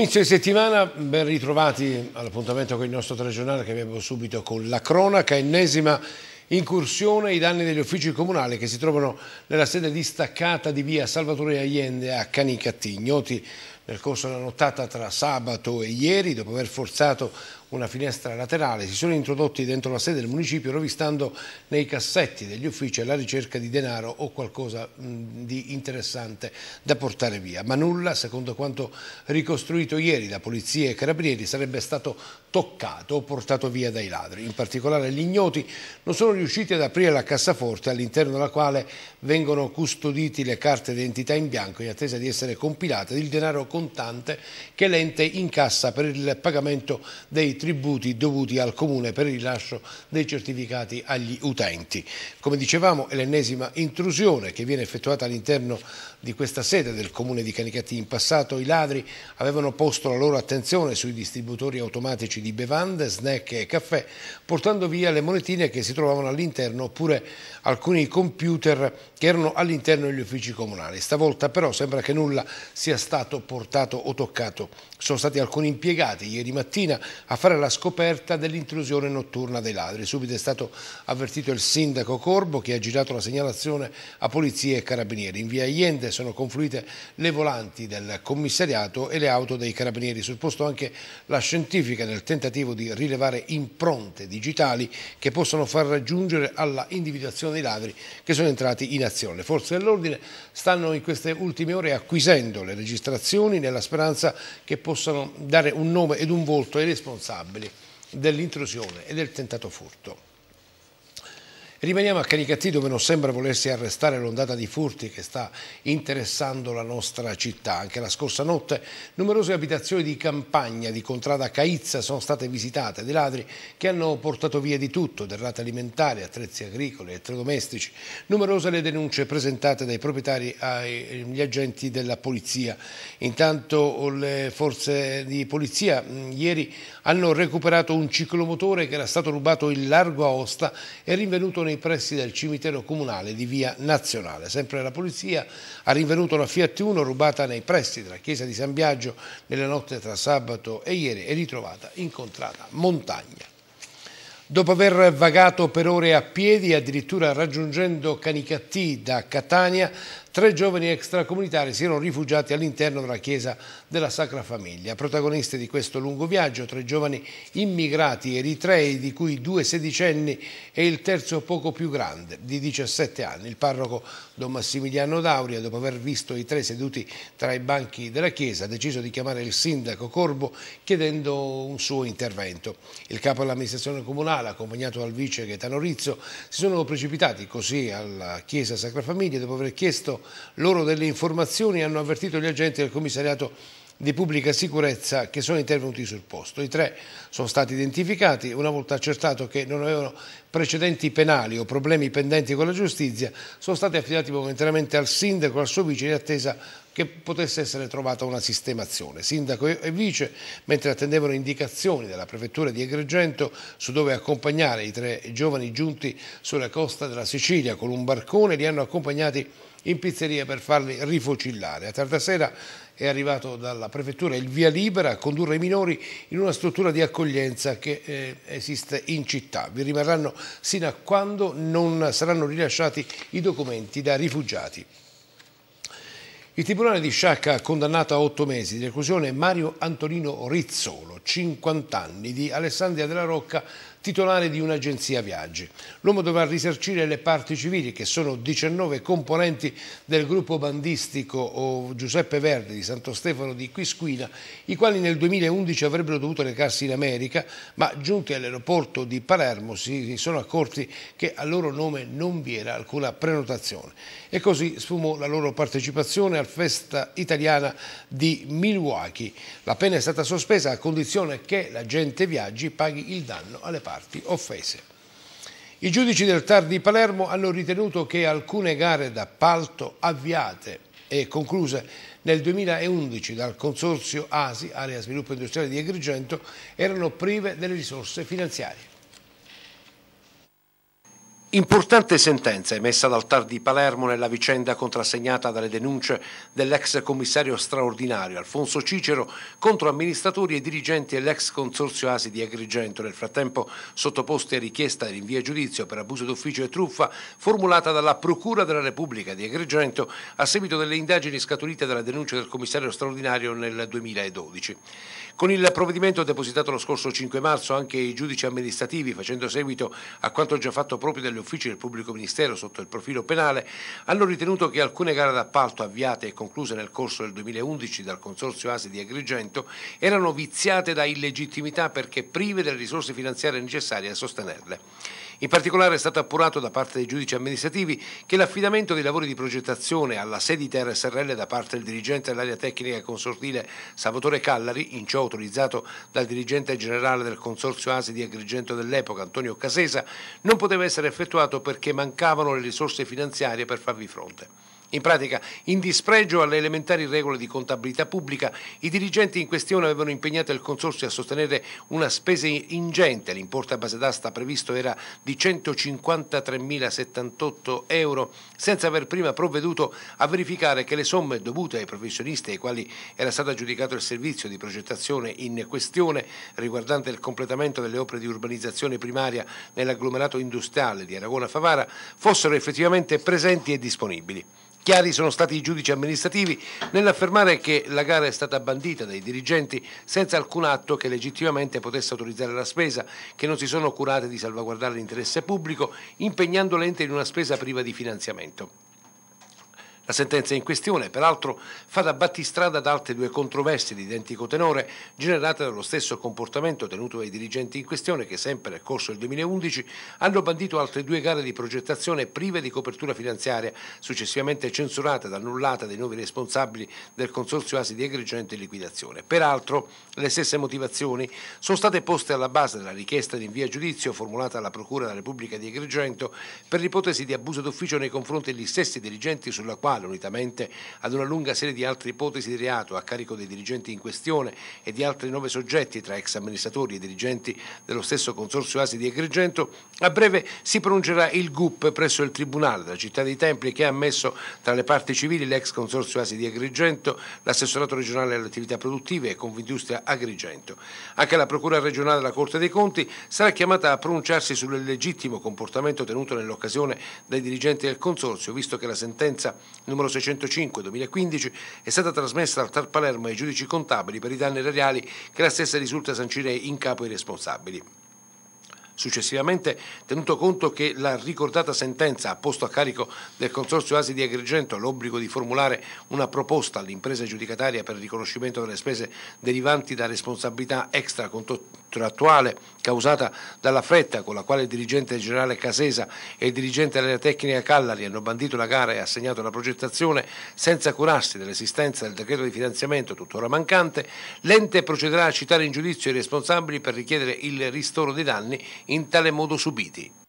inizio di settimana, ben ritrovati all'appuntamento con il nostro telegiornale che abbiamo subito con la cronaca, ennesima incursione i danni degli uffici comunali che si trovano nella sede distaccata di via Salvatore Allende a Canicattì. Ignoti nel corso della nottata tra sabato e ieri, dopo aver forzato una finestra laterale, si sono introdotti dentro la sede del municipio rovistando nei cassetti degli uffici alla ricerca di denaro o qualcosa di interessante da portare via. Ma nulla, secondo quanto ricostruito ieri da polizia e carabinieri, sarebbe stato toccato o portato via dai ladri. In particolare gli ignoti non sono riusciti ad aprire la cassaforte all'interno della quale vengono custoditi le carte d'identità in bianco in attesa di essere compilate il denaro contante che l'ente incassa per il pagamento dei tributi dovuti al Comune per il rilascio dei certificati agli utenti. Come dicevamo è l'ennesima intrusione che viene effettuata all'interno di questa sede del comune di Canicati. In passato i ladri avevano posto la loro attenzione sui distributori automatici di bevande, snack e caffè, portando via le monetine che si trovavano all'interno oppure alcuni computer che erano all'interno degli uffici comunali. Stavolta però sembra che nulla sia stato portato o toccato. Sono stati alcuni impiegati ieri mattina a fare la scoperta dell'intrusione notturna dei ladri. Subito è stato avvertito il sindaco Corbo che ha girato la segnalazione a polizia e carabinieri. In via Allende sono confluite le volanti del commissariato e le auto dei carabinieri. Sul posto anche la scientifica nel tentativo di rilevare impronte digitali che possono far raggiungere alla individuazione dei ladri che sono entrati in azione. Le forze dell'ordine stanno in queste ultime ore acquisendo le registrazioni nella speranza che possano dare un nome ed un volto ai responsabili dell'intrusione e del tentato furto. Rimaniamo a Canicattì dove non sembra volersi arrestare l'ondata di furti che sta interessando la nostra città. Anche la scorsa notte numerose abitazioni di campagna di Contrada Caizza sono state visitate dai ladri che hanno portato via di tutto, derrate alimentari, attrezzi agricoli, elettrodomestici. Numerose le denunce presentate dai proprietari agli agenti della polizia. Intanto le forze di polizia ieri hanno recuperato un ciclomotore che era stato rubato in largo Aosta e rinvenuto nei nei pressi del cimitero comunale di Via Nazionale. Sempre la polizia ha rinvenuto una Fiat 1 rubata nei pressi della chiesa di San Biagio nella notte tra sabato e ieri e ritrovata incontrata montagna. Dopo aver vagato per ore a piedi, addirittura raggiungendo Canicattì da Catania, tre giovani extracomunitari si erano rifugiati all'interno della chiesa della Sacra Famiglia. Protagoniste di questo lungo viaggio, tre giovani immigrati eritrei, di cui due sedicenni e il terzo poco più grande, di 17 anni. Il parroco Don Massimiliano D'Auria, dopo aver visto i tre seduti tra i banchi della chiesa, ha deciso di chiamare il sindaco Corbo chiedendo un suo intervento. Il capo dell'amministrazione comunale, accompagnato dal vice Gaetano Rizzo, si sono precipitati così alla chiesa Sacra Famiglia dopo aver chiesto loro delle informazioni hanno avvertito gli agenti del commissariato di pubblica sicurezza che sono intervenuti sul posto. I tre sono stati identificati, una volta accertato che non avevano precedenti penali o problemi pendenti con la giustizia, sono stati affidati momentaneamente al sindaco e al suo vice in attesa che potesse essere trovata una sistemazione. Sindaco e vice, mentre attendevano indicazioni dalla prefettura di Agrigento su dove accompagnare i tre giovani giunti sulla costa della Sicilia con un barcone, li hanno accompagnati in pizzeria per farli rifocillare. A tarda sera è arrivato dalla prefettura il via libera a condurre i minori in una struttura di accoglienza che eh, esiste in città. Vi rimarranno sino a quando non saranno rilasciati i documenti da rifugiati. Il Tribunale di Sciacca ha condannato a otto mesi di reclusione Mario Antonino Rizzolo, 50 anni, di Alessandria della Rocca, titolare di un'agenzia viaggi. L'uomo dovrà risarcire le parti civili, che sono 19 componenti del gruppo bandistico Giuseppe Verde di Santo Stefano di Quisquina, i quali nel 2011 avrebbero dovuto recarsi in America, ma giunti all'aeroporto di Palermo si sono accorti che al loro nome non vi era alcuna prenotazione. E così sfumò la loro partecipazione al festa italiana di Milwaukee. La pena è stata sospesa a condizione che l'agente viaggi paghi il danno alle parti parti offese. I giudici del TAR di Palermo hanno ritenuto che alcune gare d'appalto avviate e concluse nel 2011 dal consorzio ASI, Area Sviluppo Industriale di Agrigento, erano prive delle risorse finanziarie. Importante sentenza emessa dal TAR di Palermo nella vicenda contrassegnata dalle denunce dell'ex commissario straordinario Alfonso Cicero contro amministratori e dirigenti dell'ex consorzio ASI di Agrigento, nel frattempo sottoposti a richiesta di rinvio a giudizio per abuso d'ufficio e truffa formulata dalla Procura della Repubblica di Agrigento a seguito delle indagini scaturite dalla denuncia del commissario straordinario nel 2012. Con il provvedimento depositato lo scorso 5 marzo anche i giudici amministrativi, facendo seguito a quanto già fatto proprio dagli uffici del pubblico ministero sotto il profilo penale, hanno ritenuto che alcune gare d'appalto avviate e concluse nel corso del 2011 dal Consorzio Asi di Agrigento erano viziate da illegittimità perché prive delle risorse finanziarie necessarie a sostenerle. In particolare è stato appurato da parte dei giudici amministrativi che l'affidamento dei lavori di progettazione alla sede sedi TRSRL da parte del dirigente dell'area tecnica e consortile Salvatore Callari, in ciò autorizzato dal dirigente generale del Consorzio ASI di Agrigento dell'epoca Antonio Casesa, non poteva essere effettuato perché mancavano le risorse finanziarie per farvi fronte. In pratica, in dispregio alle elementari regole di contabilità pubblica, i dirigenti in questione avevano impegnato il consorzio a sostenere una spesa ingente. L'importo a base d'asta previsto era di 153.078 euro, senza aver prima provveduto a verificare che le somme dovute ai professionisti ai quali era stato aggiudicato il servizio di progettazione in questione, riguardante il completamento delle opere di urbanizzazione primaria nell'agglomerato industriale di Aragona-Favara, fossero effettivamente presenti e disponibili. Chiari sono stati i giudici amministrativi nell'affermare che la gara è stata bandita dai dirigenti senza alcun atto che legittimamente potesse autorizzare la spesa, che non si sono curate di salvaguardare l'interesse pubblico, impegnando l'ente in una spesa priva di finanziamento. La sentenza in questione, peraltro, fa da battistrada ad altre due controversie di identico tenore generate dallo stesso comportamento tenuto dai dirigenti in questione che sempre nel corso del 2011 hanno bandito altre due gare di progettazione prive di copertura finanziaria, successivamente censurate ed annullate dai nuovi responsabili del Consorzio Asi di Agrigento in liquidazione. Peraltro, le stesse motivazioni sono state poste alla base della richiesta di invia giudizio formulata alla Procura della Repubblica di Agrigento per l'ipotesi di abuso d'ufficio nei confronti degli stessi dirigenti sulla quale penale, unitamente ad una lunga serie di altre ipotesi di reato a carico dei dirigenti in questione e di altri nove soggetti tra ex amministratori e dirigenti dello stesso Consorzio Asi di Agrigento, a breve si pronuncerà il GUP presso il Tribunale della città dei Templi che ha ammesso tra le parti civili l'ex Consorzio Asi di Agrigento, l'assessorato regionale alle attività produttive e Convindustria Agrigento. Anche la Procura regionale della Corte dei Conti sarà chiamata a pronunciarsi sul legittimo comportamento tenuto nell'occasione dai dirigenti del Consorzio, visto che la sentenza numero 605 2015, è stata trasmessa al Tar Palermo ai giudici contabili per i danni erariali che la stessa risulta sancire in capo ai responsabili. Successivamente, tenuto conto che la ricordata sentenza ha posto a carico del Consorzio Asi di Agrigento l'obbligo di formulare una proposta all'impresa giudicataria per il riconoscimento delle spese derivanti da responsabilità extra contrattuale causata dalla fretta con la quale il dirigente generale Casesa e il dirigente dell'area tecnica Callari hanno bandito la gara e assegnato la progettazione senza curarsi dell'esistenza del decreto di finanziamento tuttora mancante, l'ente procederà a citare in giudizio i responsabili per richiedere il ristoro dei danni in tale modo subiti.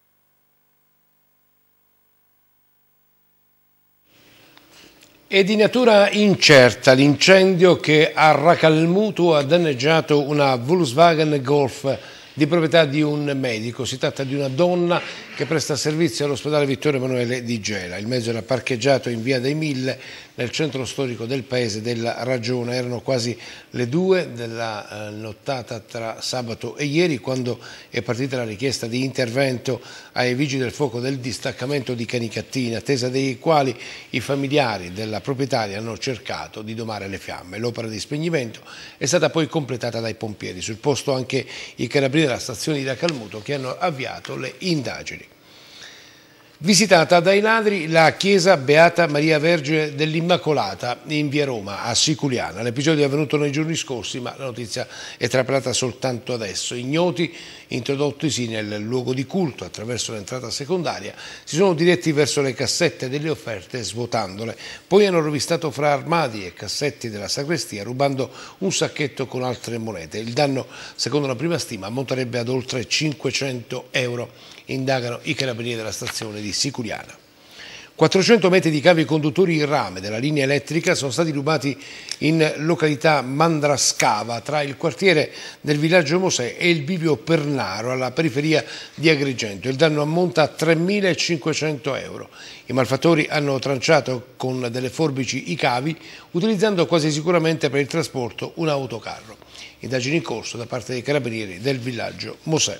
È di natura incerta l'incendio che ha Racalmuto ha danneggiato una Volkswagen Golf di proprietà di un medico. Si tratta di una donna che presta servizio all'ospedale Vittorio Emanuele di Gela. Il mezzo era parcheggiato in via dei Mille nel centro storico del paese della Ragione. Erano quasi le due della eh, nottata tra sabato e ieri quando è partita la richiesta di intervento ai vigili del fuoco del distaccamento di Canicattini, in attesa dei quali i familiari della proprietaria hanno cercato di domare le fiamme. L'opera di spegnimento è stata poi completata dai pompieri. Sul posto anche i carabinieri della stazione di Calmuto che hanno avviato le indagini visitata dai ladri la chiesa Beata Maria Vergine dell'Immacolata in via Roma, a Siculiana. L'episodio è avvenuto nei giorni scorsi, ma la notizia è trapelata soltanto adesso. Ignoti introdottisi nel luogo di culto attraverso l'entrata secondaria, si sono diretti verso le cassette delle offerte svuotandole, poi hanno rovistato fra armadi e cassetti della sacrestia rubando un sacchetto con altre monete. Il danno, secondo la prima stima, ammonterebbe ad oltre 500 euro, indagano i carabinieri della stazione di Sicuriana. 400 metri di cavi conduttori in rame della linea elettrica sono stati rubati in località Mandrascava tra il quartiere del villaggio Mosè e il bivio Pernaro alla periferia di Agrigento. Il danno ammonta a 3.500 euro. I malfattori hanno tranciato con delle forbici i cavi utilizzando quasi sicuramente per il trasporto un autocarro. Indagini in corso da parte dei carabinieri del villaggio Mosè.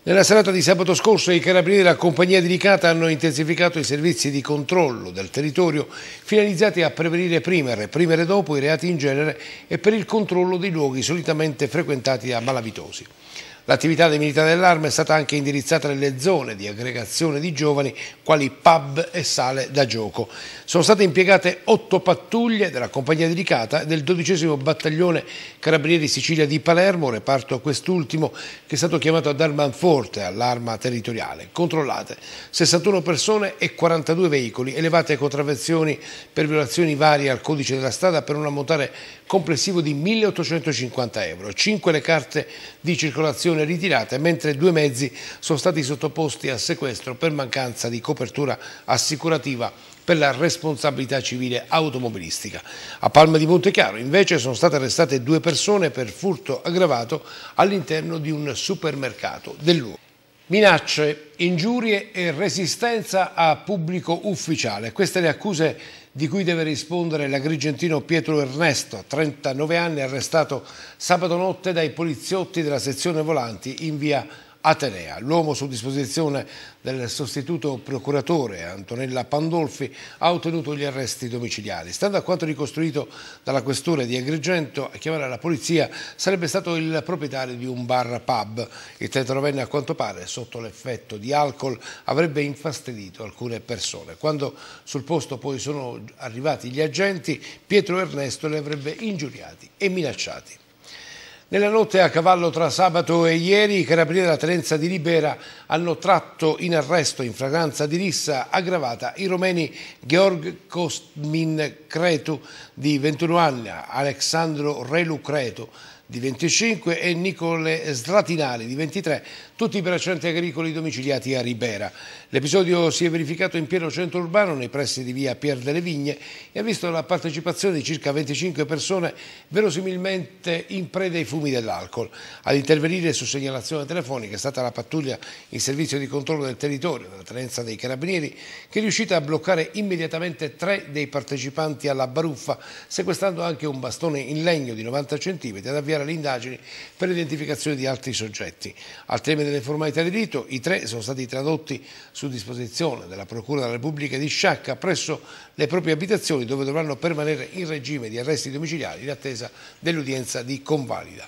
Nella serata di sabato scorso i carabinieri della compagnia di delicata hanno intensificato i servizi di controllo del territorio finalizzati a prevenire prima e reprimere dopo i reati in genere e per il controllo dei luoghi solitamente frequentati da malavitosi. L'attività dei militari dell'arma è stata anche indirizzata nelle zone di aggregazione di giovani quali pub e sale da gioco. Sono state impiegate otto pattuglie della compagnia dedicata del dodicesimo battaglione Carabinieri Sicilia di Palermo, reparto quest'ultimo che è stato chiamato ad Armanforte, all'arma territoriale. Controllate 61 persone e 42 veicoli, elevate contravvenzioni per violazioni varie al codice della strada per un ammontare complessivo di 1.850 euro. Cinque le carte di circolazione munizione ritirate, mentre due mezzi sono stati sottoposti a sequestro per mancanza di copertura assicurativa per la responsabilità civile automobilistica. A Palma di Montechiaro invece sono state arrestate due persone per furto aggravato all'interno di un supermercato del luogo. Minacce, ingiurie e resistenza a pubblico ufficiale. Queste le accuse di cui deve rispondere l'agrigentino Pietro Ernesto, 39 anni, arrestato sabato notte dai poliziotti della sezione volanti in via Atenea. L'uomo su disposizione del sostituto procuratore Antonella Pandolfi ha ottenuto gli arresti domiciliari. Stando a quanto ricostruito dalla questura di Agrigento, a chiamare la polizia sarebbe stato il proprietario di un bar pub. Il tenorovenne a quanto pare, sotto l'effetto di alcol, avrebbe infastidito alcune persone. Quando sul posto poi sono arrivati gli agenti, Pietro Ernesto li avrebbe ingiuriati e minacciati. Nella notte a cavallo tra sabato e ieri i carabinieri della Tenenza di Libera hanno tratto in arresto in fragranza di rissa aggravata i romeni Georg Kostmin Cretu di 21 anni, Alexandro Relu Cretu di 25 e Nicole Stratinali di 23 tutti i braccianti agricoli domiciliati a Ribera. L'episodio si è verificato in pieno centro urbano, nei pressi di via Pier delle Vigne, e ha visto la partecipazione di circa 25 persone, verosimilmente in preda ai fumi dell'alcol. Ad intervenire su segnalazione telefonica è stata la pattuglia in servizio di controllo del territorio, della tenenza dei carabinieri, che è riuscita a bloccare immediatamente tre dei partecipanti alla baruffa, sequestrando anche un bastone in legno di 90 cm ad avviare le indagini per l'identificazione di altri soggetti. Al termine delle formalità di rito, i tre sono stati tradotti su disposizione della Procura della Repubblica di Sciacca presso le proprie abitazioni dove dovranno permanere in regime di arresti domiciliari in attesa dell'udienza di convalida.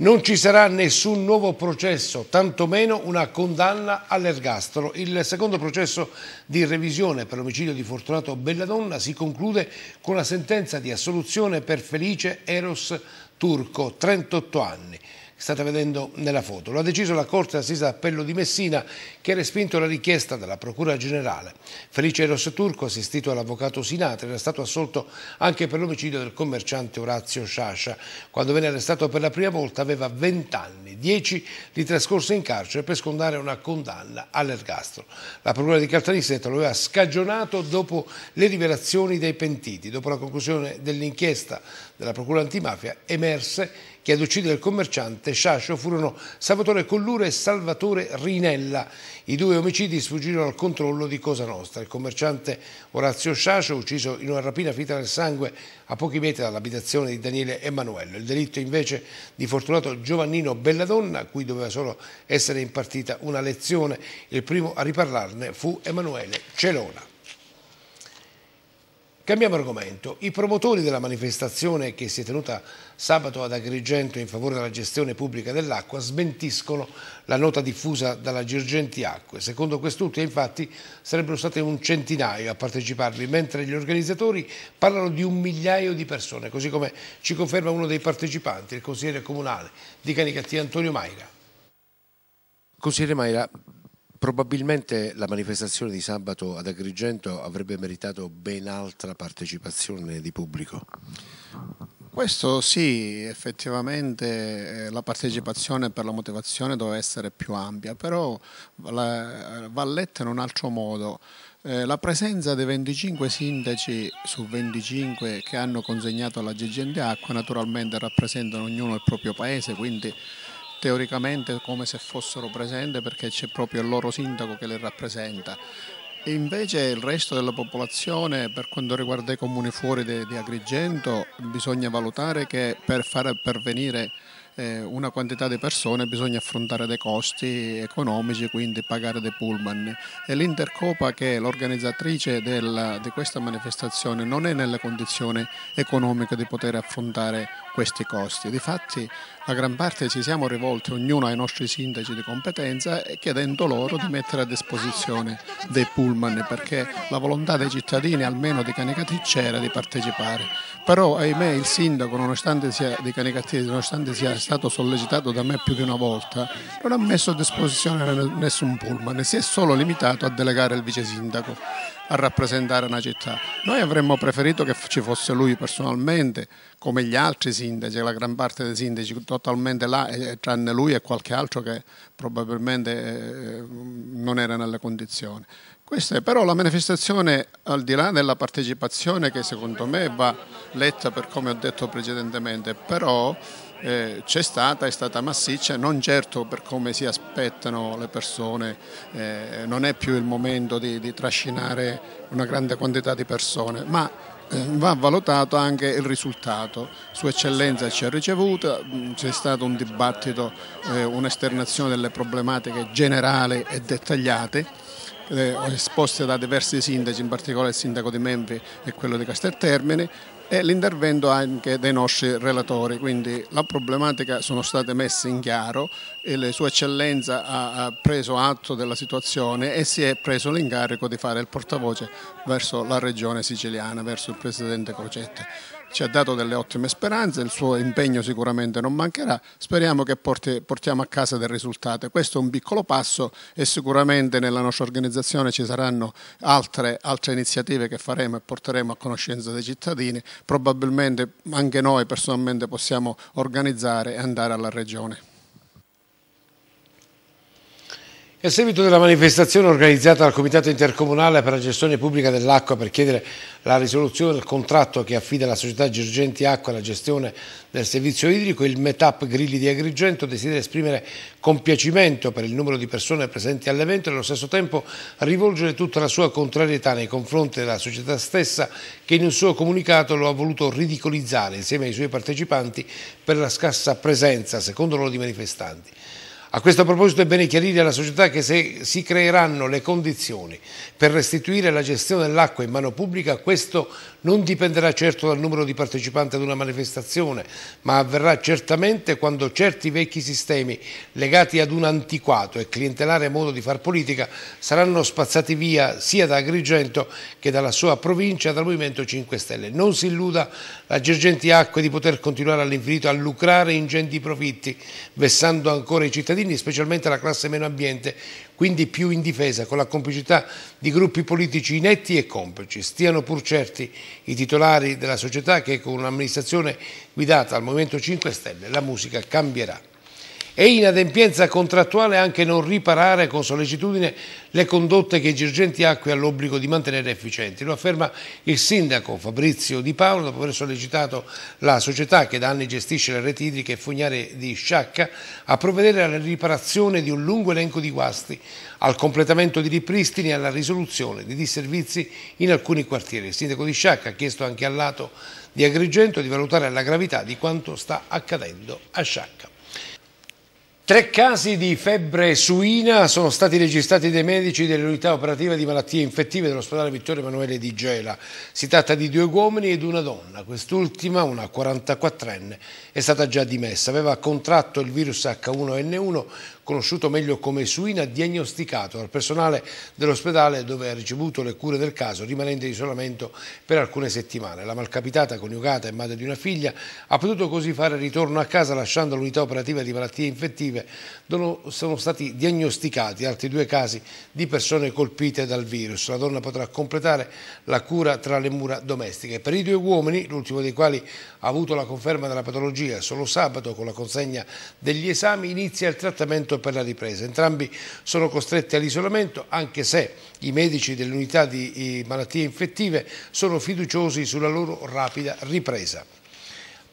Non ci sarà nessun nuovo processo, tantomeno una condanna all'ergastolo. Il secondo processo di revisione per l'omicidio di Fortunato Belladonna si conclude con la sentenza di assoluzione per Felice Eros Turco, 38 anni state vedendo nella foto. Lo ha deciso la Corte d'Assisa d'Appello di Messina che ha respinto la richiesta della Procura Generale. Felice Eros Turco, assistito all'avvocato Sinatra, era stato assolto anche per l'omicidio del commerciante Orazio Sciascia. Quando venne arrestato per la prima volta aveva 20 anni, 10 li trascorse in carcere per scondare una condanna all'ergastro. La Procura di Caltanissetta lo aveva scagionato dopo le rivelazioni dei pentiti. Dopo la conclusione dell'inchiesta della Procura Antimafia emerse che ad uccidere il commerciante Sciascio furono Salvatore Collura e Salvatore Rinella. I due omicidi sfuggirono al controllo di Cosa Nostra. Il commerciante Orazio Sciascio, ucciso in una rapina finita nel sangue a pochi metri dall'abitazione di Daniele Emanuello. Il delitto invece di fortunato Giovannino Belladonna, a cui doveva solo essere impartita una lezione. Il primo a riparlarne fu Emanuele Celona. Cambiamo argomento. I promotori della manifestazione che si è tenuta sabato ad Agrigento in favore della gestione pubblica dell'acqua smentiscono la nota diffusa dalla Girgenti Acque. Secondo quest'ultima infatti sarebbero state un centinaio a parteciparvi, mentre gli organizzatori parlano di un migliaio di persone, così come ci conferma uno dei partecipanti, il consigliere comunale di Canicattì Antonio Maira. Consigliere Maira, Probabilmente la manifestazione di sabato ad Agrigento avrebbe meritato ben altra partecipazione di pubblico. Questo sì, effettivamente eh, la partecipazione per la motivazione doveva essere più ampia, però va letta in un altro modo. Eh, la presenza dei 25 sindaci su 25 che hanno consegnato alla Gegente Acqua naturalmente rappresentano ognuno il proprio paese, quindi teoricamente come se fossero presenti perché c'è proprio il loro sindaco che le rappresenta. E invece il resto della popolazione, per quanto riguarda i comuni fuori di Agrigento, bisogna valutare che per far pervenire eh, una quantità di persone bisogna affrontare dei costi economici, quindi pagare dei pullman. E l'Intercopa, che è l'organizzatrice della, di questa manifestazione, non è nelle condizioni economiche di poter affrontare questi costi. Difatti, la gran parte ci siamo rivolti ognuno ai nostri sindaci di competenza chiedendo loro di mettere a disposizione dei pullman perché la volontà dei cittadini, almeno di Canicattì, c'era di partecipare. Però, ahimè, il sindaco, nonostante sia di Canicattì, nonostante sia stato sollecitato da me più di una volta, non ha messo a disposizione nessun pullman, si è solo limitato a delegare il vice sindaco a rappresentare una città. Noi avremmo preferito che ci fosse lui personalmente, come gli altri sindaci, la gran parte dei sindaci totalmente là, tranne lui e qualche altro che probabilmente eh, eh, non era nelle condizioni. Questa è però la manifestazione, al di là della partecipazione che secondo me va letta per come ho detto precedentemente, però eh, c'è stata, è stata massiccia, non certo per come si aspettano le persone, eh, non è più il momento di, di, trascinare una grande quantità di persone, ma eh, va valutato anche il risultato. Sua Eccellenza ci ha ricevuto, mm, c'è stato un dibattito, eh, un'esternazione delle problematiche generali e dettagliate eh, esposte da diversi sindaci, in particolare il sindaco di Mempi e quello di Casteltermini, e l'intervento anche dei nostri relatori, quindi la problematica sono state messe in chiaro e Sua Eccellenza ha preso atto della situazione e si è preso l'incarico di fare il portavoce verso la regione siciliana, verso il Presidente Crocetta ci ha dato delle ottime speranze, il suo impegno sicuramente non mancherà, speriamo che porti, portiamo a casa dei risultati. Questo è un piccolo passo e sicuramente nella nostra organizzazione ci saranno altre, altre iniziative che faremo e porteremo a conoscenza dei cittadini, probabilmente anche noi personalmente possiamo organizzare e andare alla Regione. A seguito della manifestazione organizzata dal Comitato Intercomunale per la gestione pubblica dell'acqua per chiedere la risoluzione del contratto che affida la società Girgenti Acqua alla gestione del servizio idrico, il METAP Grilli di Agrigento desidera esprimere compiacimento per il numero di persone presenti all'evento e allo stesso tempo rivolgere tutta la sua contrarietà nei confronti della società stessa che in un suo comunicato lo ha voluto ridicolizzare insieme ai suoi partecipanti per la scarsa presenza, secondo loro, di manifestanti. A questo proposito è bene chiarire alla società che se si creeranno le condizioni per restituire la gestione dell'acqua in mano pubblica, questo non dipenderà certo dal numero di partecipanti ad una manifestazione, ma avverrà certamente quando certi vecchi sistemi legati ad un antiquato e clientelare modo di far politica saranno spazzati via sia da Agrigento che dalla sua provincia dal Movimento 5 Stelle. Non si illuda la Gergenti Acque di poter continuare all'infinito a lucrare ingenti profitti, vessando ancora i cittadini cittadini, specialmente la classe meno ambiente, quindi più in difesa, con la complicità di gruppi politici inetti e complici. Stiano pur certi i titolari della società che con un'amministrazione guidata al Movimento 5 Stelle la musica cambierà. È inadempienza contrattuale anche non riparare con sollecitudine le condotte che i dirigenti acqui hanno l'obbligo di mantenere efficienti. Lo afferma il sindaco Fabrizio Di Paolo dopo aver sollecitato la società che da anni gestisce le reti idriche e fognarie di Sciacca a provvedere alla riparazione di un lungo elenco di guasti, al completamento di ripristini e alla risoluzione di disservizi in alcuni quartieri. Il sindaco di Sciacca ha chiesto anche al lato di Agrigento di valutare la gravità di quanto sta accadendo a Sciacca. Tre casi di febbre suina sono stati registrati dai medici dell'unità operativa di malattie infettive dell'ospedale Vittorio Emanuele di Gela. Si tratta di due uomini ed una donna. Quest'ultima, una 44enne, è stata già dimessa. Aveva contratto il virus H1N1 conosciuto meglio come Suina, diagnosticato dal personale dell'ospedale dove ha ricevuto le cure del caso, rimanendo in isolamento per alcune settimane. La malcapitata, coniugata e madre di una figlia, ha potuto così fare ritorno a casa lasciando l'unità operativa di malattie infettive dove sono stati diagnosticati altri due casi di persone colpite dal virus. La donna potrà completare la cura tra le mura domestiche. Per i due uomini, l'ultimo dei quali ha avuto la conferma della patologia solo sabato con la consegna degli esami, inizia il trattamento per la ripresa. Entrambi sono costretti all'isolamento anche se i medici dell'unità di eh, malattie infettive sono fiduciosi sulla loro rapida ripresa.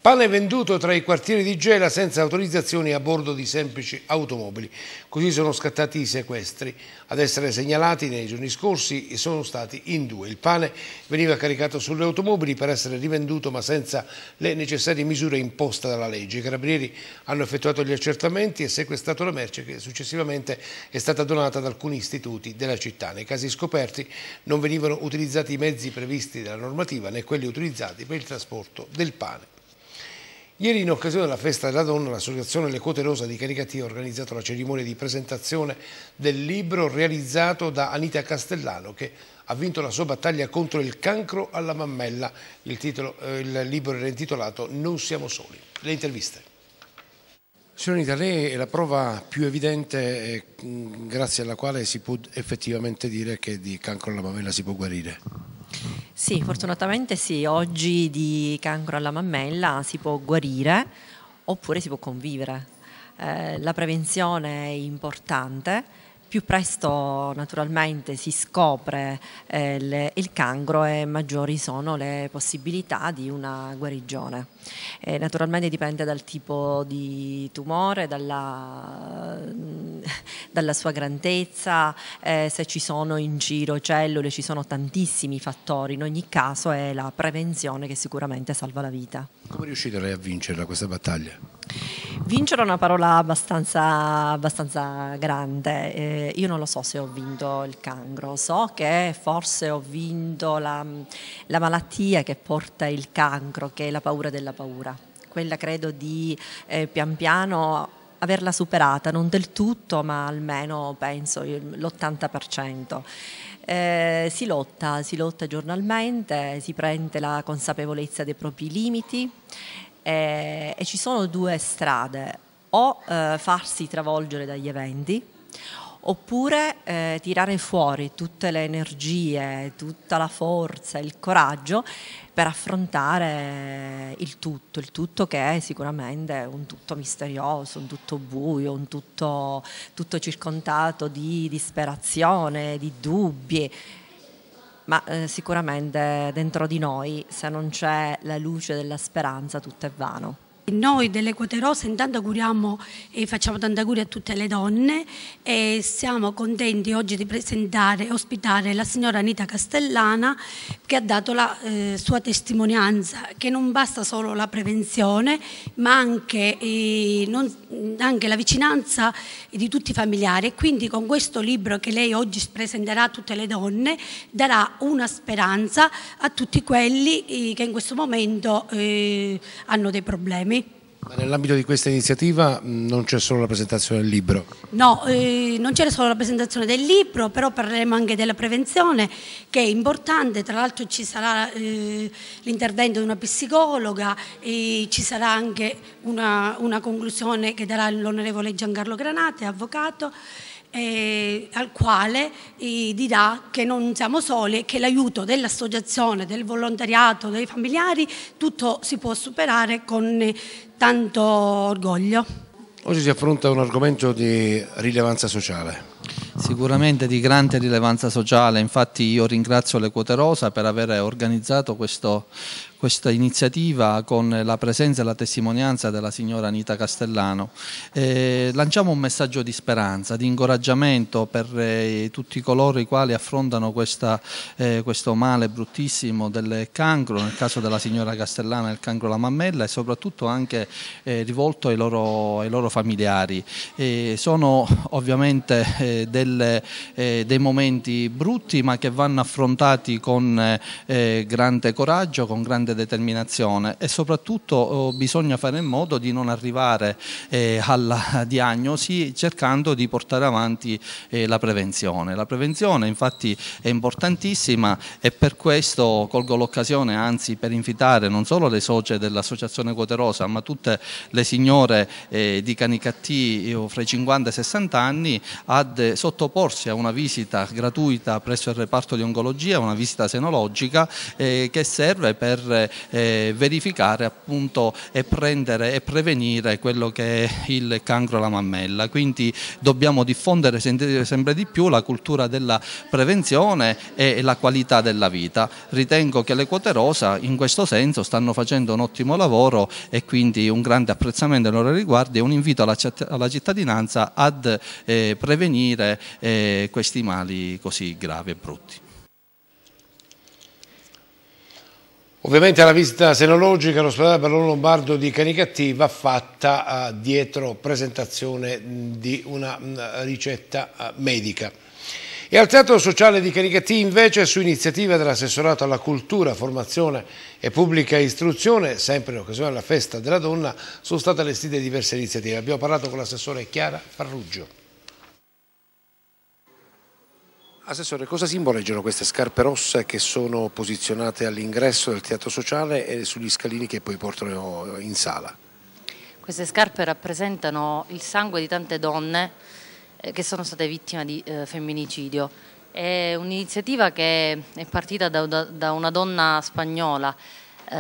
Pane venduto tra i quartieri di Gela senza autorizzazioni a bordo di semplici automobili. Così sono scattati i sequestri. Ad essere segnalati nei giorni scorsi sono stati in due. Il pane veniva caricato sulle automobili per essere rivenduto ma senza le necessarie misure imposte dalla legge. I carabinieri hanno effettuato gli accertamenti e sequestrato la merce che successivamente è stata donata ad alcuni istituti della città. Nei casi scoperti non venivano utilizzati i mezzi previsti dalla normativa né quelli utilizzati per il trasporto del pane. Ieri in occasione della festa della donna l'associazione Le Quote Rosa di Caricatia ha organizzato la cerimonia di presentazione del libro realizzato da Anita Castellano che ha vinto la sua battaglia contro il cancro alla mammella. Il, titolo, eh, il libro era intitolato Non siamo soli. Le interviste. Signor Anita, lei è la prova più evidente eh, grazie alla quale si può effettivamente dire che di cancro alla mammella si può guarire. Sì, fortunatamente sì, oggi di cancro alla mammella si può guarire oppure si può convivere. Eh, la prevenzione è importante, più presto naturalmente si scopre eh, le, il cancro e maggiori sono le possibilità di una guarigione. Eh, naturalmente dipende dal tipo di tumore, dalla, mm, dalla sua grandezza, eh, se ci sono in giro cellule, ci sono tantissimi fattori, in ogni caso è la prevenzione che sicuramente salva la vita. Come riuscite lei a vincere questa battaglia? Vincere è una parola abbastanza, abbastanza grande, eh, io non lo so se ho vinto il cancro, so che forse ho vinto la, la malattia che porta il cancro, che è la paura della paura, quella credo di eh, pian piano averla superata, non del tutto, ma almeno penso l'80%. Eh, si lotta, si lotta giornalmente, si prende la consapevolezza dei propri limiti eh, e ci sono due strade, o eh, farsi travolgere dagli eventi oppure eh, tirare fuori tutte le energie, tutta la forza, il coraggio per affrontare il tutto, il tutto che è sicuramente un tutto misterioso, un tutto buio, un tutto, tutto circondato di disperazione, di dubbi ma eh, sicuramente dentro di noi, se non c'è la luce della speranza, tutto è vano. Noi delle Quote Rosa intanto auguriamo e facciamo tanti auguri a tutte le donne e siamo contenti oggi di presentare e ospitare la signora Anita Castellana che ha dato la eh, sua testimonianza che non basta solo la prevenzione ma anche, eh, non, anche la vicinanza di tutti i familiari e quindi con questo libro che lei oggi presenterà a tutte le donne darà una speranza a tutti quelli eh, che in questo momento eh, hanno dei problemi. Nell'ambito di questa iniziativa mm, non c'è solo la presentazione del libro? No, eh, non c'era solo la presentazione del libro, però parleremo anche della prevenzione che è importante, tra l'altro ci sarà eh, l'intervento di una psicologa e ci sarà anche una, una conclusione che darà l'onorevole Giancarlo Granate, avvocato eh, al quale eh, dirà che non siamo soli e che l'aiuto dell'associazione, del volontariato, dei familiari, tutto si può superare con eh, tanto orgoglio. Oggi si affronta un argomento di rilevanza sociale. Sicuramente di grande rilevanza sociale, infatti io ringrazio le Quote Rosa per aver organizzato questo, questa iniziativa con la presenza e la testimonianza della signora Anita Castellano. Eh, lanciamo un messaggio di speranza, di incoraggiamento per eh, tutti coloro i quali affrontano questa, eh, questo male bruttissimo del cancro, nel caso della signora Castellana il cancro alla mammella e soprattutto anche eh, rivolto ai loro, ai loro familiari. sono ovviamente eh, delle, eh, dei momenti brutti ma che vanno affrontati con grande coraggio, con grande determinazione e soprattutto oh, bisogna fare in modo di non arrivare eh, alla diagnosi cercando di portare avanti eh, la prevenzione. La prevenzione infatti è importantissima e per questo colgo l'occasione anzi per invitare non solo le socie dell'Associazione Quoterosa ma tutte le signore eh, di Canicattì fra i 50 e i 60 anni ad sottoporsi a una visita gratuita presso il reparto di oncologia, una visita senologica che serve per eh, verificare appunto e prendere e prevenire quello che è il cancro alla mammella. Quindi dobbiamo diffondere sempre di più la cultura della prevenzione e la qualità della vita. Ritengo che le quote rosa in questo senso stanno facendo un ottimo lavoro e quindi un grande apprezzamento ai loro riguardi e un invito alla, cittadinanza ad eh, prevenire eh, questi mali così gravi e brutti. Ovviamente la visita senologica all'ospedale Barolo Lombardo di Canicattì va fatta eh, dietro presentazione di una ricetta eh, medica. E al Teatro Sociale di Canicattì invece, su iniziativa dell'assessorato alla cultura, formazione e pubblica istruzione, sempre in occasione della festa della donna, sono state allestite diverse iniziative. Abbiamo parlato con l'assessore Chiara Farruggio. Assessore, cosa simboleggiano queste scarpe rosse che sono posizionate all'ingresso del teatro sociale e sugli scalini che poi portano in sala? Queste scarpe rappresentano il sangue di tante donne eh, che sono state vittime di eh, femminicidio. È un'iniziativa che è partita da una donna spagnola eh,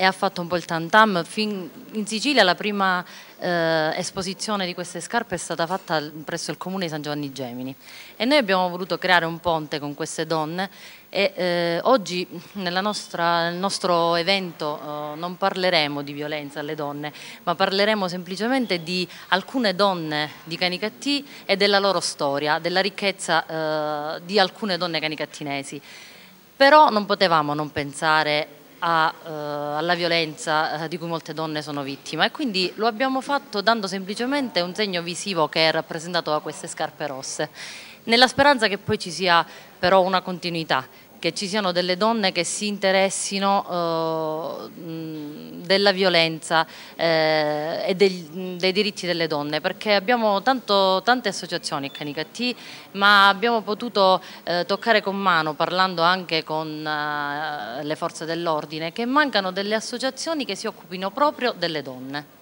e ha fatto un po' il tantam. Fin in Sicilia la prima eh, esposizione di queste scarpe è stata fatta presso il comune di San Giovanni Gemini e noi abbiamo voluto creare un ponte con queste donne e eh, oggi nostra, nel nostro evento non parleremo di violenza alle donne ma parleremo semplicemente di alcune donne di Canicattì e della loro storia, della ricchezza di alcune donne canicattinesi. Però non potevamo non pensare a, eh, alla violenza eh, di cui molte donne sono vittime e quindi lo abbiamo fatto dando semplicemente un segno visivo che è rappresentato da queste scarpe rosse, nella speranza che poi ci sia però una continuità che ci siano delle donne che si interessino eh, della violenza eh, e dei, dei, diritti delle donne, perché abbiamo tanto, tante associazioni a Canicattì, ma abbiamo potuto eh, toccare con mano, parlando anche con eh, le forze dell'ordine, che mancano delle associazioni che si occupino proprio delle donne.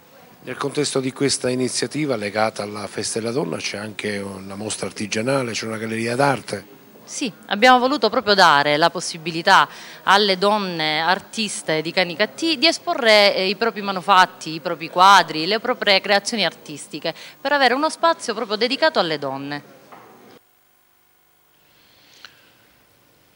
Nel contesto di questa iniziativa legata alla Festa della Donna c'è anche una mostra artigianale, c'è una galleria d'arte. Sì, abbiamo voluto proprio dare la possibilità alle donne artiste di Canicattì di esporre eh, i propri manufatti, i propri quadri, le proprie creazioni artistiche per avere uno spazio proprio dedicato alle donne.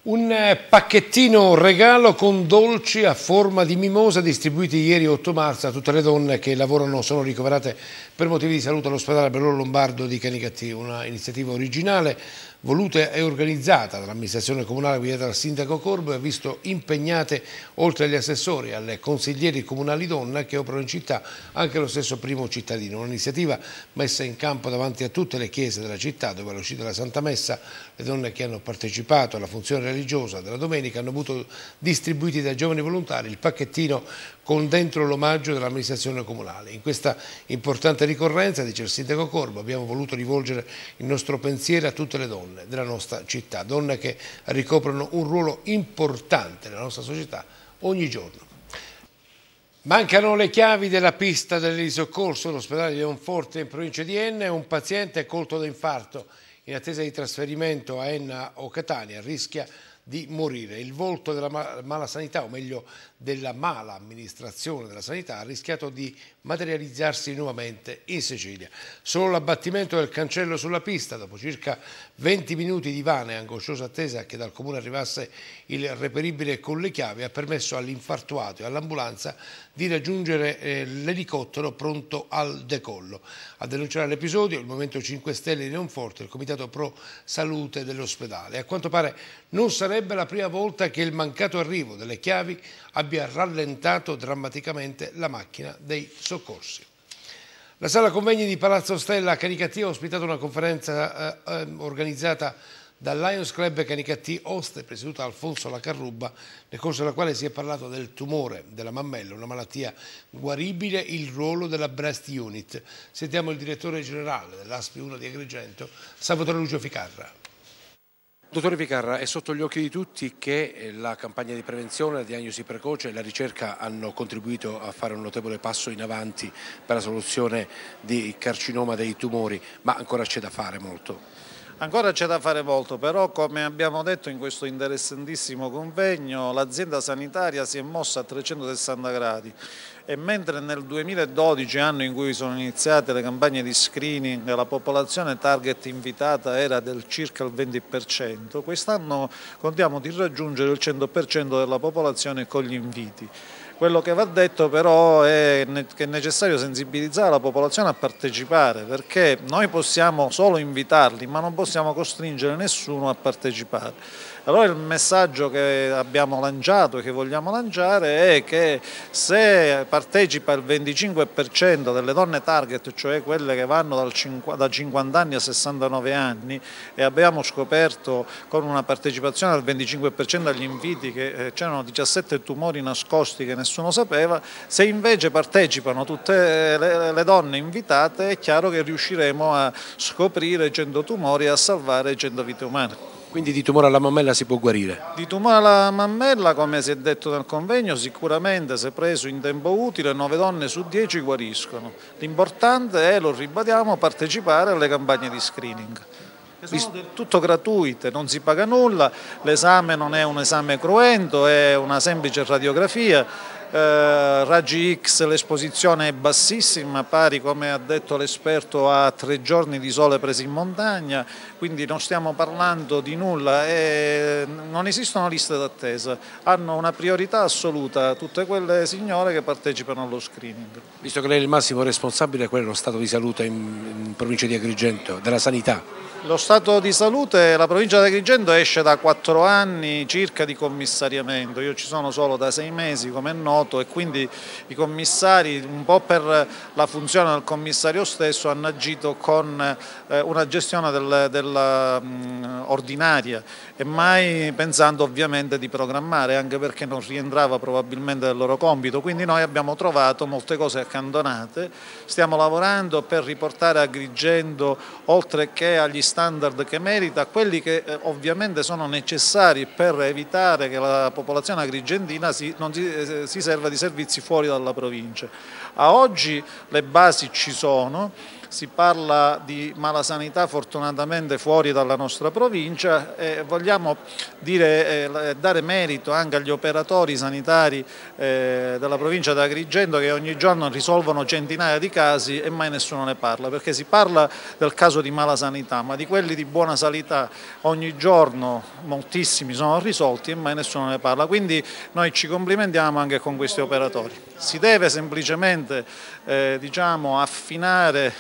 Un eh, pacchettino regalo con dolci a forma di mimosa distribuiti ieri 8 marzo a tutte le donne che lavorano sono ricoverate per motivi di salute all'ospedale Berlone Lombardo di Canicattì, una iniziativa originale voluta e organizzata dall'amministrazione comunale guidata dal sindaco Corbo e ha visto impegnate oltre agli assessori, alle consiglieri comunali donna che operano in città anche lo stesso primo cittadino. Un'iniziativa messa in campo davanti a tutte le chiese della città dove all'uscita della Santa Messa le donne che hanno partecipato alla funzione religiosa della domenica hanno avuto distribuiti dai giovani volontari il pacchettino con dentro l'omaggio dell'amministrazione comunale. In questa importante ricorrenza, dice il sindaco Corbo, abbiamo voluto rivolgere il nostro pensiero a tutte le donne della nostra città, donne che ricoprono un ruolo importante nella nostra società ogni giorno. Mancano le chiavi della pista del risoccorso all'ospedale di Leonforte in provincia di Enne, un paziente è colto da infarto in attesa di trasferimento a Enna o Catania rischia di morire. Il volto della mala sanità, o meglio della mala amministrazione della sanità ha rischiato di materializzarsi nuovamente in Sicilia. Solo l'abbattimento del cancello sulla pista, dopo circa 20 minuti di vana e angosciosa attesa che dal comune arrivasse il reperibile con le chiavi, ha permesso all'infartuato e all'ambulanza di raggiungere eh, l'elicottero pronto al decollo. A denunciare l'episodio il Movimento 5 Stelle di Leonforte, il Comitato Pro Salute dell'ospedale. A quanto pare non sarebbe la prima volta che il mancato arrivo delle chiavi abbia abbia rallentato drammaticamente la macchina dei soccorsi. La sala convegni di Palazzo Stella a Canicattì ha ospitato una conferenza eh, ehm, organizzata dal Lions Club Canicattì Oste, presieduta da Alfonso Lacarruba, nel corso della quale si è parlato del tumore della mammella, una malattia guaribile, il ruolo della Breast Unit. Sentiamo il direttore generale dell'ASPI 1 di Agrigento, Salvatore Lucio Ficarra. Dottore Vicarra, è sotto gli occhi di tutti che eh, la campagna di prevenzione, la diagnosi precoce e la ricerca hanno contribuito a fare un notevole passo in avanti per la soluzione di carcinoma dei tumori, ma ancora c'è da fare molto. Ancora c'è da fare molto, però come abbiamo detto in questo interessantissimo convegno l'azienda sanitaria si è mossa a 360 gradi, e mentre nel 2012, anno in cui sono iniziate le campagne di screening, la popolazione target invitata era del circa il 20%, quest'anno contiamo di raggiungere il 100% della popolazione con gli inviti. Quello che va detto però è che è necessario sensibilizzare la popolazione a partecipare perché noi possiamo solo invitarli ma non possiamo costringere nessuno a partecipare. Allora il messaggio che abbiamo lanciato e che vogliamo lanciare è che se partecipa il 25% delle donne target, cioè quelle che vanno da 50 anni a 69 anni e abbiamo scoperto con una partecipazione al 25% agli inviti che eh, c'erano 17 tumori nascosti che nessuno sapeva, se invece partecipano tutte le, le donne invitate è chiaro che riusciremo a scoprire 100 tumori e a salvare 100 vite umane. Quindi di tumore alla mammella si può guarire? Di tumore alla mammella, come si è detto nel convegno, sicuramente se preso in tempo utile 9 donne su 10 guariscono. L'importante è, lo ribadiamo, partecipare alle campagne di screening sono del tutto gratuite, non si paga nulla, l'esame non è un esame cruento, è una semplice radiografia eh, raggi X l'esposizione è bassissima, pari come ha detto l'esperto a tre giorni di sole presi in montagna, quindi non stiamo parlando di nulla, e non esistono liste d'attesa, hanno una priorità assoluta tutte quelle signore che partecipano allo screening. Visto che lei è il massimo responsabile, qual è lo stato di salute in, in provincia di Agrigento, della sanità? Lo stato di salute, la provincia di Agrigento esce da quattro anni circa di commissariamento, io ci sono solo da sei mesi come è noto e quindi i commissari un po' per la funzione del commissario stesso hanno agito con eh, una gestione del, della, mh, mm, ordinaria e mai pensando ovviamente di programmare anche perché non rientrava probabilmente nel loro compito, quindi noi abbiamo trovato molte cose accantonate, stiamo lavorando per riportare Agrigento oltre che agli standard che merita, quelli che eh, ovviamente sono necessari per evitare che la popolazione agrigentina si, si, eh, si serva di servizi fuori dalla provincia. A oggi le basi ci sono si parla di malasanità fortunatamente fuori dalla nostra provincia e vogliamo dire, eh, eh, dare merito anche agli operatori sanitari eh, della provincia di Agrigento che ogni giorno risolvono centinaia di casi e mai nessuno ne parla perché si parla del caso di malasanità ma di quelli di buona sanità ogni giorno moltissimi sono risolti e mai nessuno ne parla quindi noi ci complimentiamo anche con questi operatori. Si deve semplicemente eh, diciamo, affinare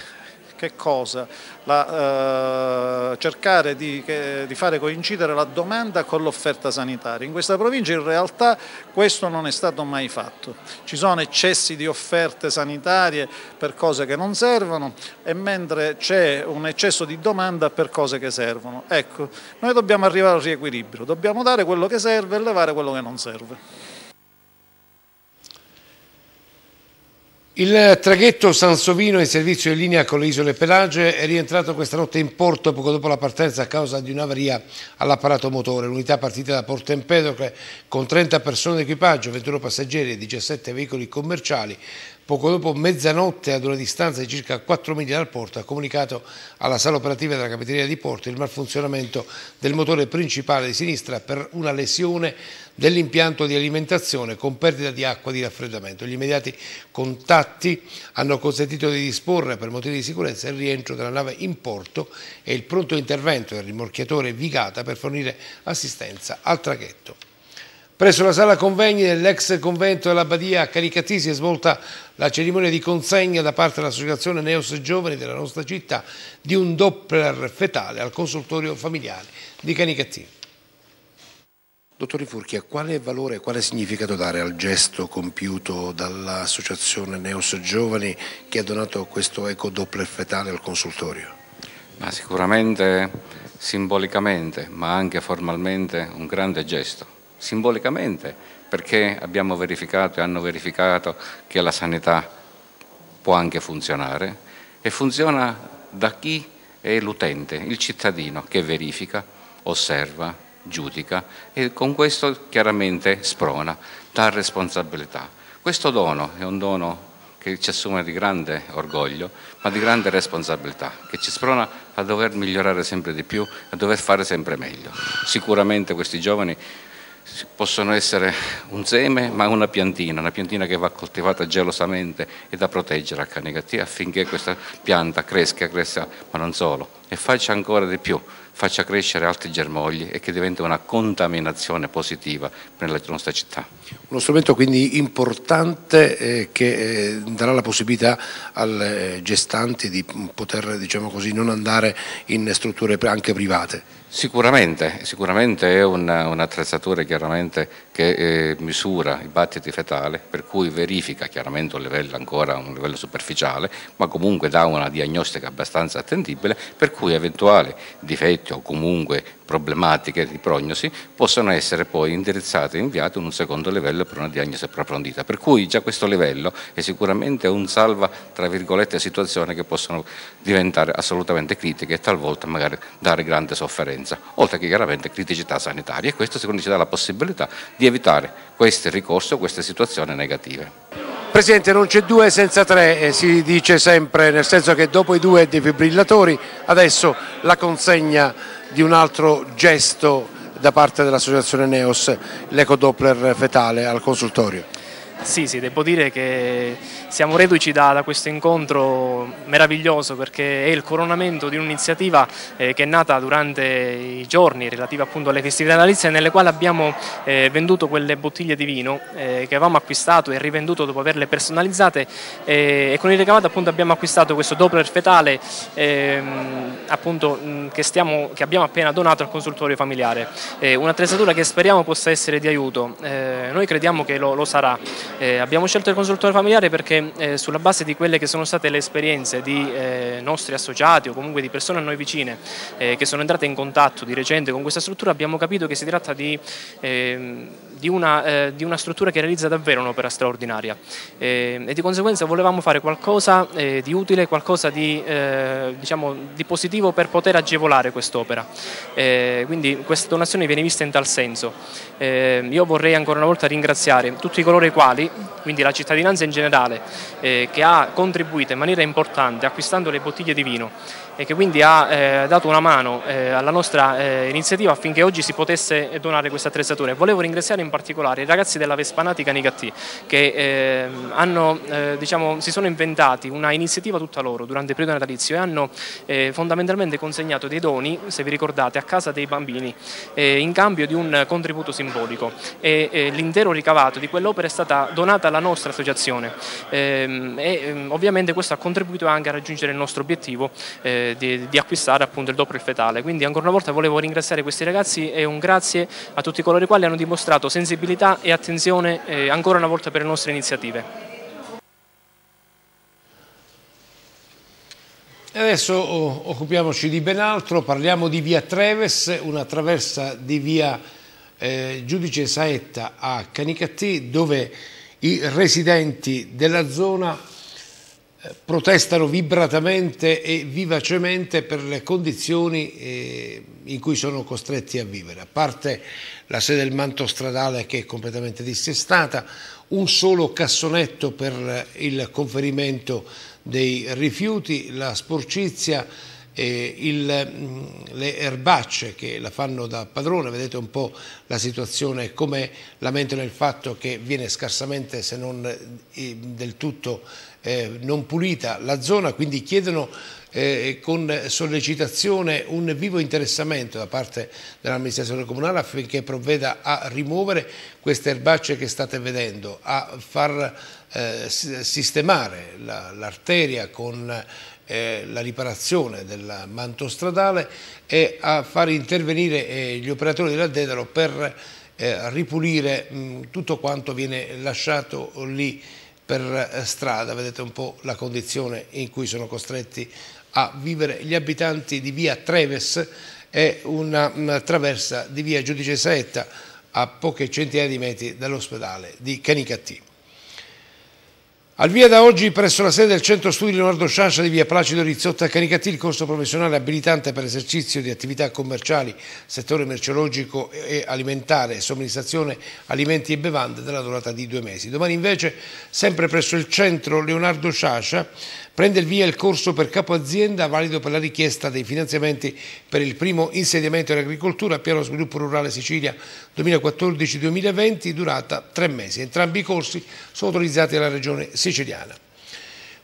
che cosa? La, eh, cercare di, che, di, fare coincidere la domanda con l'offerta sanitaria. In questa provincia in realtà questo non è stato mai fatto. Ci sono eccessi di offerte sanitarie per cose che non servono e mentre c'è un eccesso di domanda per cose che servono. Ecco, noi dobbiamo arrivare al riequilibrio, dobbiamo dare quello che serve e levare quello che non serve. Il traghetto Sansovino in servizio in linea con le isole Pelagie è rientrato questa notte in porto poco dopo la partenza a causa di un'avaria all'apparato motore. L'unità partita da Porto Empedocle con 30 persone d'equipaggio, 21 passeggeri e 17 veicoli commerciali poco dopo mezzanotte ad una distanza di circa 4 miglia dal porto ha comunicato alla sala operativa della capitaneria di Porto il malfunzionamento del motore principale di sinistra per una lesione dell'impianto di alimentazione con perdita di acqua di raffreddamento. Gli immediati contatti hanno consentito di disporre per motivi di sicurezza il rientro della nave in porto e il pronto intervento del rimorchiatore Vigata per fornire assistenza al traghetto. Presso la sala convegni dell'ex convento dell'Abbadia a Caricati si è svolta la cerimonia di consegna da parte dell'associazione Neos Giovani della nostra città di un Doppler fetale al consultorio familiare di Canicattini. Dottore Furchia, quale valore e quale significato dare al gesto compiuto dall'associazione Neos Giovani che ha donato questo eco doppler fetale al consultorio? Ma sicuramente simbolicamente, ma anche formalmente, un grande gesto. Simbolicamente perché abbiamo verificato e hanno verificato che la sanità può anche funzionare e funziona da chi è l'utente, il cittadino che verifica, osserva, giudica e con questo chiaramente sprona, dà responsabilità. Questo dono è un dono che ci assume di grande orgoglio, ma di grande responsabilità, che ci sprona a dover migliorare sempre di più, a dover fare sempre meglio. Sicuramente questi giovani possono essere un seme, ma una piantina, una piantina che va coltivata gelosamente e da proteggere a Canigatti affinché questa pianta cresca, cresca, ma non solo, e faccia ancora di più, faccia crescere altri germogli e che diventa una contaminazione positiva per la nostra città. Uno strumento quindi importante eh, che eh, darà la possibilità al eh, gestante di poter diciamo così, non andare in strutture anche private. Sicuramente, sicuramente è un'attrezzatura un che eh, misura i battiti fetali, per cui verifica chiaramente un livello ancora un livello superficiale, ma comunque dà una diagnostica abbastanza attendibile, per cui eventuali difetti o comunque problematiche di prognosi possono essere poi indirizzate e inviate in un secondo livello per una diagnosi approfondita. Per cui già questo livello è sicuramente un salva, tra virgolette, situazioni che possono diventare assolutamente critiche e talvolta magari dare grande sofferenza efficienza, oltre che chiaramente criticità sanitarie e questo secondo ci dà la possibilità di evitare questi ricorsi o queste situazioni negative. Presidente, non c'è due senza tre, eh, si dice sempre, nel senso che dopo i due defibrillatori adesso la consegna di un altro gesto da parte dell'associazione Neos, l'ecodoppler fetale al consultorio. Sì, sì, devo dire che siamo reduci da, da, questo incontro meraviglioso perché è il coronamento di un'iniziativa eh, che è nata durante i giorni relativi appunto alle festività natalizie nelle quali abbiamo eh, venduto quelle bottiglie di vino eh, che avevamo acquistato e rivenduto dopo averle personalizzate eh, e con il ricavato appunto abbiamo acquistato questo Doppler fetale ehm, appunto che, stiamo, che, abbiamo appena donato al consultorio familiare, eh, un'attrezzatura che speriamo possa essere di aiuto, eh, noi crediamo che lo, lo sarà. Eh, abbiamo scelto il consultore familiare perché eh, sulla base di quelle che sono state le esperienze di eh, nostri associati o comunque di persone a noi vicine eh, che sono entrate in contatto di recente con questa struttura abbiamo capito che si tratta di, ehm, di, una, eh, di una, struttura che realizza davvero un'opera straordinaria ehm, e di conseguenza volevamo fare qualcosa eh, di utile, qualcosa di, diciamo, di, positivo per poter agevolare quest'opera. quindi questa donazione viene vista in tal senso. Eh, io vorrei ancora una volta ringraziare tutti coloro i quali, quindi la cittadinanza in generale, eh, che ha contribuito in maniera importante acquistando le bottiglie di vino e che quindi ha eh, dato una mano eh, alla nostra eh, iniziativa affinché oggi si potesse donare questa attrezzatura. volevo ringraziare in particolare i ragazzi della Vespanatica Nicattì che ehm, hanno, diciamo, si sono inventati una iniziativa tutta loro durante il periodo natalizio e hanno fondamentalmente consegnato dei doni, se vi ricordate, a casa dei bambini in cambio di un contributo simbolico e l'intero ricavato di quell'opera è stata donata alla nostra associazione ehm, e ehm, ovviamente questo ha contribuito anche a raggiungere il nostro obiettivo eh, di, di, acquistare appunto il doppio il fetale. Quindi ancora una volta volevo ringraziare questi ragazzi e un grazie a tutti coloro i quali hanno dimostrato sensibilità e attenzione eh, ancora una volta per le nostre iniziative. Adesso occupiamoci di ben altro, parliamo di via Treves, una traversa di via eh, Giudice Saetta a Canicattì dove i residenti della zona protestano vibratamente e vivacemente per le condizioni eh, in cui sono costretti a vivere, a parte la sede del manto stradale che è completamente dissestata, un solo cassonetto per il conferimento dei rifiuti, la sporcizia, il, mm, le erbacce che la fanno da padrone, vedete un po' la situazione come lamentano il fatto che viene scarsamente se non eh, del tutto eh, non pulita la zona, quindi chiedono eh, con sollecitazione un vivo interessamento da parte dell'amministrazione comunale affinché provveda a rimuovere queste erbacce che state vedendo, a far eh, sistemare l'arteria con eh, la riparazione del manto stradale e a far intervenire eh, gli operatori della Dedalo per eh, ripulire tutto quanto viene lasciato lì per eh, strada, vedete un po' la condizione in cui sono costretti a vivere gli abitanti di via Treves e una, mm, traversa di via Giudice Saetta a poche centinaia di metri dall'ospedale di Canicattì. Al via da oggi presso la sede del Centro Studi Leonardo Sciascia di via Placido Rizzotta Caricati il corso professionale abilitante per l'esercizio di attività commerciali, settore merceologico e alimentare e somministrazione alimenti e bevande della durata di due mesi. Domani invece, sempre presso il Centro Leonardo Sciascia, Prende il via il corso per capo azienda valido per la richiesta dei finanziamenti per il primo insediamento in agricoltura, piano sviluppo rurale Sicilia 2014-2020, durata tre mesi. Entrambi i corsi sono autorizzati dalla Regione siciliana.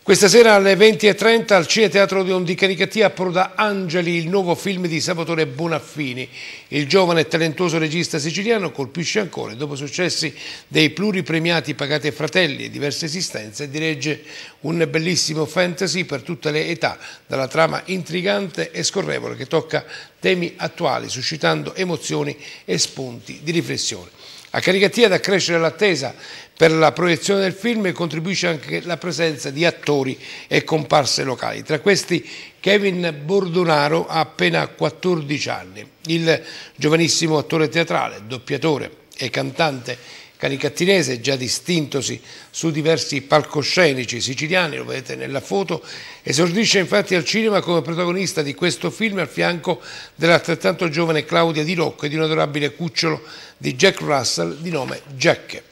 Questa sera alle 20.30 al Cine Teatro di Ondicanicattia approda Angeli, il nuovo film di Salvatore Bonaffini. Il giovane e talentuoso regista siciliano colpisce ancora e dopo successi dei pluripremiati Pagati e Fratelli e diverse esistenze dirige un bellissimo fantasy per tutte le età, dalla trama intrigante e scorrevole che tocca temi attuali suscitando emozioni e spunti di riflessione. A Caricatia ad accrescere l'attesa per la proiezione del film contribuisce anche la presenza di attori e comparse locali. Tra questi Kevin Bordonaro ha appena 14 anni. Il giovanissimo attore teatrale, doppiatore e cantante canicattinese, già distintosi su diversi palcoscenici siciliani, lo vedete nella foto, esordisce infatti al cinema come protagonista di questo film al fianco dell'altrettanto giovane Claudia Di Rocco e di un adorabile cucciolo di Jack Russell di nome Jack.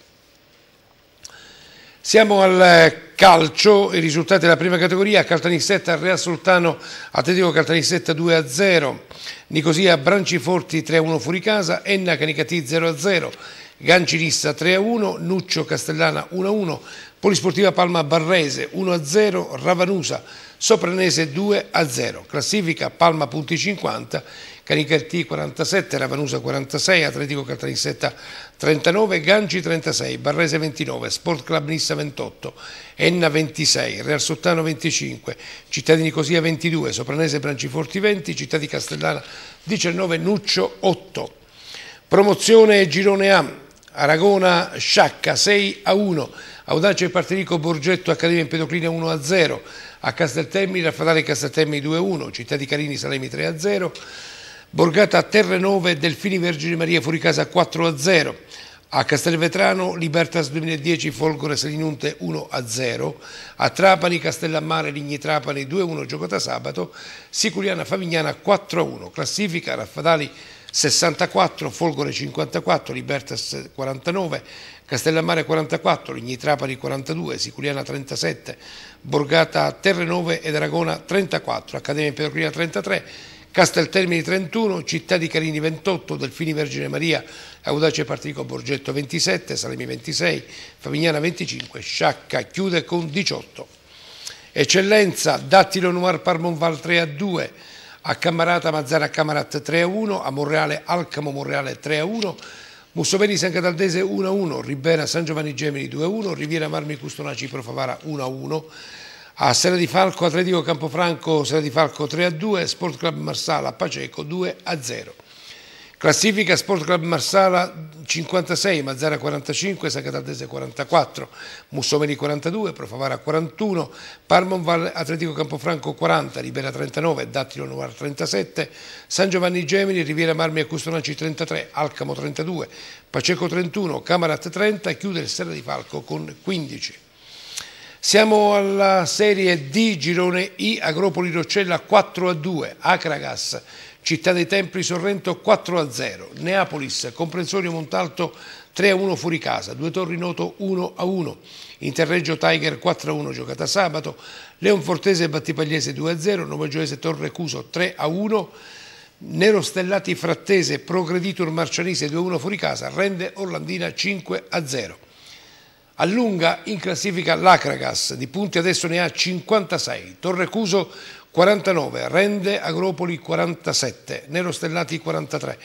Siamo al calcio, i risultati della prima categoria, Caltanissetta Real Soltano, Atletico Caltanissetta 2-0, Nicosia Branciforti 3-1 fuori casa, Enna Canicati 0-0, Gancinissa 3-1, Nuccio Castellana 1-1, Polisportiva Palma Barrese 1-0, Ravanusa Sopranese 2-0, classifica Palma punti 50 Canicartì 47, Ravanusa 46, Atletico Caltanissetta 39, Ganci 36, Barrese 29, Sport Club Nissa 28, Enna 26, Real Sottano 25, Cittadini di 22, Sopranese Branciforti 20, Città di Castellana 19, Nuccio 8. Promozione Girone A, Aragona Sciacca 6 a 1, Audace Partenico Borgetto Accademia Empedoclina 1 a 0, a Casteltermini Raffadale Casteltermini 2 a 1, Città di Carini Salemi 3 a 0, Borgata a Nove e Delfini Vergine Maria fuori casa 4 a 0. A Castelvetrano Libertas 2010 Folgore Selinunte 1 a 0. A Trapani Castellammare Ligni Trapani 2 a 1 giocata sabato. Siculiana Favignana 4 a 1. Classifica Raffadali 64, Folgore 54, Libertas 49, Castellammare 44, Ligni Trapani 42, Siculiana 37, Borgata Terre Terrenove ed Aragona 34, Accademia Perugina 33, Casteltermini 31, Città di Carini 28, Delfini Vergine Maria, Audace Partico Borgetto 27, Salemi 26, Famigliana 25, Sciacca chiude con 18. Eccellenza, Dattilo Noir Parmonval 3 a 2, a Cammarata Mazzara Camarat 3 a 1, a Monreale Alcamo Monreale 3 a 1, Mussoveni San Cataldese 1 a 1, Ribera San Giovanni Gemini 2 a 1, Riviera Marmi Custonaci Profavara 1 a 1, a Sera di Falco, Atletico Campofranco, Sera di Falco 3 a 2, Sport Club Marsala, Paceco 2 a 0. Classifica Sport Club Marsala 56, Mazzara 45, Sacataldese 44, Mussomeni 42, Profavara 41, Parmonval Atletico Campofranco 40, Libera 39, Dattilo Noir 37, San Giovanni Gemini, Riviera Marmi e Custonaci 33, Alcamo 32, Paceco 31, Camarat 30 e chiude il Serra di Falco con 15. Siamo alla Serie D, girone I, Agropoli Roccella 4 a 2, Acragas, Città dei Templi Sorrento 4 a 0, Neapolis, Comprensorio Montalto 3 a 1 fuori casa, Due Torri Noto 1 a 1, Interreggio Tiger 4 a 1 giocata sabato, Leon Leonfortese Battipagliese 2 a 0, Novagioese Torre Cuso 3 a 1, Nero Stellati Frattese, Progreditur Marcianese 2-1 a fuori casa, rende Orlandina 5-0. a Allunga in classifica l'Acragas, di punti adesso ne ha 56, Torrecuso 49, Rende Agropoli 47, Nero Stellati 43,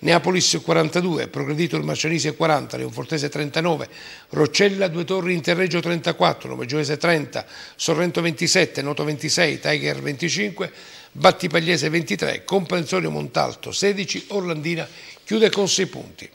Neapolis 42, Progredito il Marcianise 40, Leonfortese 39, Roccella 2 Torri Interregio 34, Novegioese 30, Sorrento 27, Noto 26, Tiger 25, Battipagliese 23, Comprensorio Montalto 16, Orlandina chiude con 6 punti.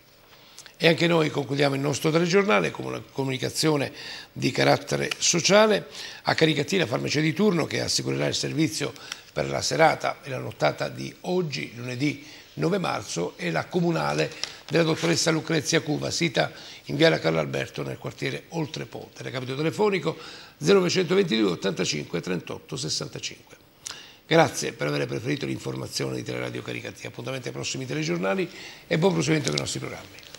E anche noi concludiamo il nostro telegiornale con una comunicazione di carattere sociale. A Caricatina farmacia di turno che assicurerà il servizio per la serata e la nottata di oggi, lunedì 9 marzo, e la comunale della dottoressa Lucrezia Cuva, sita in Viale Carlo Alberto nel quartiere Oltrepo. Recapito telefonico 0922 85 38 65. Grazie per aver preferito l'informazione di Teleradio Caricatina. Appuntamento ai prossimi telegiornali e buon proseguimento dei nostri programmi.